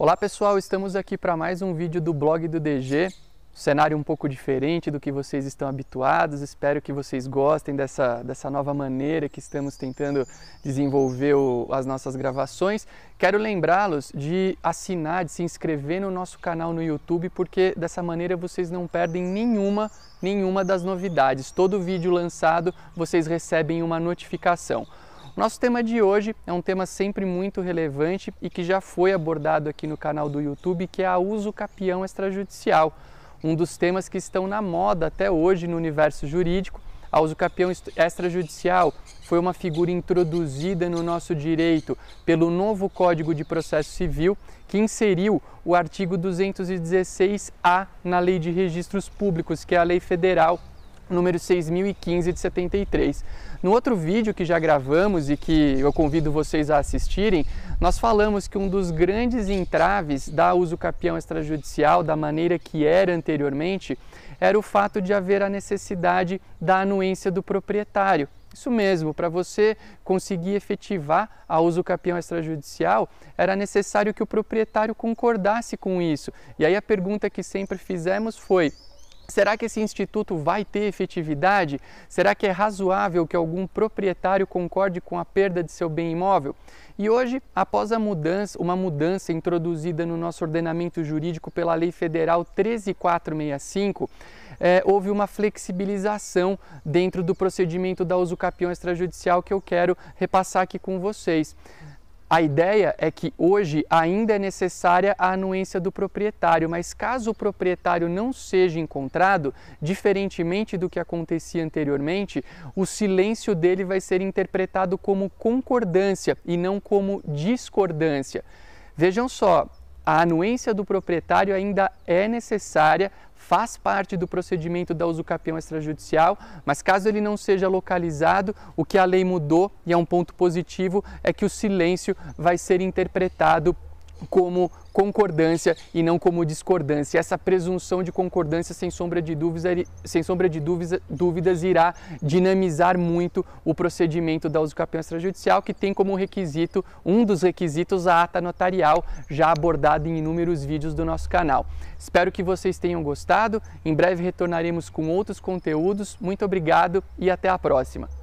Olá pessoal, estamos aqui para mais um vídeo do blog do DG. Cenário um pouco diferente do que vocês estão habituados. Espero que vocês gostem dessa, dessa nova maneira que estamos tentando desenvolver o, as nossas gravações. Quero lembrá-los de assinar, de se inscrever no nosso canal no YouTube, porque dessa maneira vocês não perdem nenhuma, nenhuma das novidades. Todo vídeo lançado vocês recebem uma notificação. O nosso tema de hoje é um tema sempre muito relevante e que já foi abordado aqui no canal do YouTube, que é a uso capião extrajudicial, um dos temas que estão na moda até hoje no universo jurídico. A uso capião extrajudicial foi uma figura introduzida no nosso direito pelo novo Código de Processo Civil, que inseriu o artigo 216-A na Lei de Registros Públicos, que é a lei federal número 6015 de 73. No outro vídeo que já gravamos e que eu convido vocês a assistirem, nós falamos que um dos grandes entraves da uso capião extrajudicial, da maneira que era anteriormente, era o fato de haver a necessidade da anuência do proprietário. Isso mesmo, para você conseguir efetivar a uso capião extrajudicial, era necessário que o proprietário concordasse com isso. E aí a pergunta que sempre fizemos foi: Será que esse instituto vai ter efetividade? Será que é razoável que algum proprietário concorde com a perda de seu bem imóvel? E hoje, após a mudança, uma mudança introduzida no nosso ordenamento jurídico pela Lei Federal 13465, é, houve uma flexibilização dentro do procedimento da usucapião extrajudicial que eu quero repassar aqui com vocês. A ideia é que hoje ainda é necessária a anuência do proprietário, mas caso o proprietário não seja encontrado, diferentemente do que acontecia anteriormente, o silêncio dele vai ser interpretado como concordância e não como discordância. Vejam só, a anuência do proprietário ainda é necessária faz parte do procedimento da usucapião extrajudicial, mas caso ele não seja localizado, o que a lei mudou, e é um ponto positivo, é que o silêncio vai ser interpretado como concordância e não como discordância. Essa presunção de concordância, sem sombra de dúvidas, sem sombra de dúvidas, dúvidas irá dinamizar muito o procedimento da usucapião extrajudicial, que tem como requisito, um dos requisitos, a ata notarial, já abordada em inúmeros vídeos do nosso canal. Espero que vocês tenham gostado. Em breve retornaremos com outros conteúdos. Muito obrigado e até a próxima.